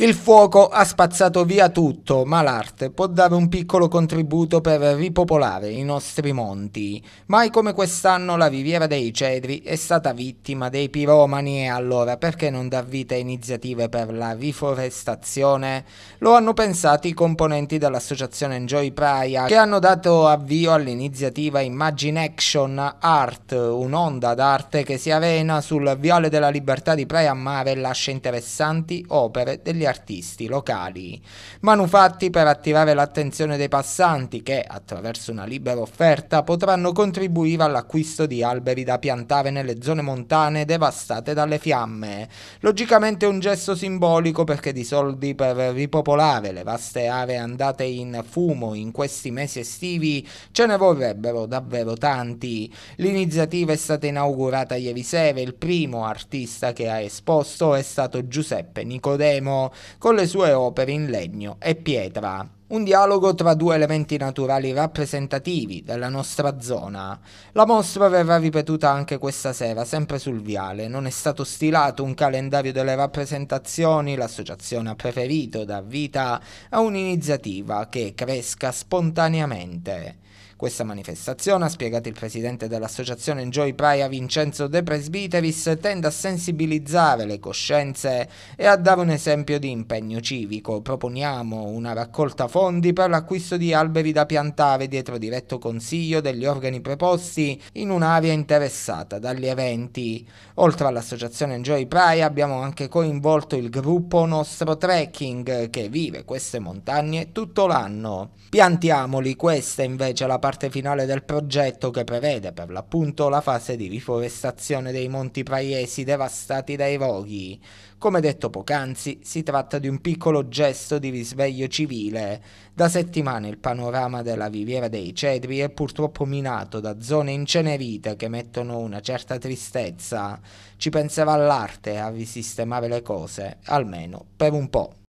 Il fuoco ha spazzato via tutto, ma l'arte può dare un piccolo contributo per ripopolare i nostri monti. Mai come quest'anno la Riviera dei Cedri è stata vittima dei piromani e allora perché non dar vita a iniziative per la riforestazione? Lo hanno pensato i componenti dell'associazione Enjoy Praia che hanno dato avvio all'iniziativa Imagine Action Art, un'onda d'arte che si arena sul viale della libertà di Praia a Mare e lascia interessanti opere degli artisti locali, manufatti per attirare l'attenzione dei passanti che, attraverso una libera offerta, potranno contribuire all'acquisto di alberi da piantare nelle zone montane devastate dalle fiamme. Logicamente un gesto simbolico perché di soldi per ripopolare le vaste aree andate in fumo in questi mesi estivi ce ne vorrebbero davvero tanti. L'iniziativa è stata inaugurata ieri sera, il primo artista che ha esposto è stato Giuseppe Nicodemo, con le sue opere in legno e pietra. Un dialogo tra due elementi naturali rappresentativi della nostra zona. La mostra verrà ripetuta anche questa sera, sempre sul viale. Non è stato stilato un calendario delle rappresentazioni, l'associazione ha preferito dar vita a un'iniziativa che cresca spontaneamente. Questa manifestazione, ha spiegato il presidente dell'associazione Enjoy Praia Vincenzo De Presbiteris, tende a sensibilizzare le coscienze e a dare un esempio di impegno civico. Proponiamo una raccolta fondi per l'acquisto di alberi da piantare dietro diretto consiglio degli organi preposti in un'area interessata dagli eventi. Oltre all'associazione Enjoy Praia abbiamo anche coinvolto il gruppo Nostro Trekking che vive queste montagne tutto l'anno. Piantiamoli, questa invece è la parte parte finale del progetto che prevede per l'appunto la fase di riforestazione dei monti paiesi devastati dai roghi. Come detto poc'anzi, si tratta di un piccolo gesto di risveglio civile. Da settimane il panorama della riviera dei cedri è purtroppo minato da zone incenerite che mettono una certa tristezza. Ci penserà l'arte a risistemare le cose, almeno per un po'.